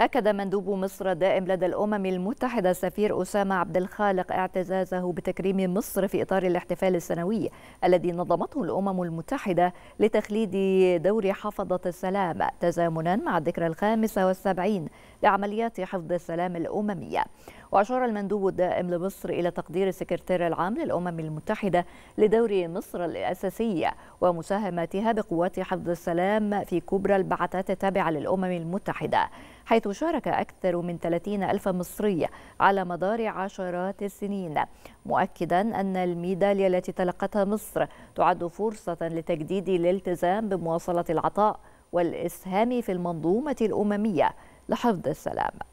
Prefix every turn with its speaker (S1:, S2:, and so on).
S1: أكد مندوب مصر الدائم لدى الأمم المتحدة السفير أسامة عبد الخالق اعتزازه بتكريم مصر في إطار الاحتفال السنوي الذي نظمته الأمم المتحدة لتخليد دور حفظة السلام تزامنا مع الذكرى الخامسة والسبعين لعمليات حفظ السلام الأممية وأشار المندوب الدائم لمصر إلى تقدير السكرتير العام للأمم المتحدة لدور مصر الأساسية ومساهمتها بقوات حفظ السلام في كبرى البعثات التابعة للأمم المتحدة حيث شارك أكثر من 30 ألف مصري على مدار عشرات السنين مؤكدا أن الميدالية التي تلقتها مصر تعد فرصة لتجديد الالتزام بمواصلة العطاء والإسهام في المنظومة الأممية لحفظ السلام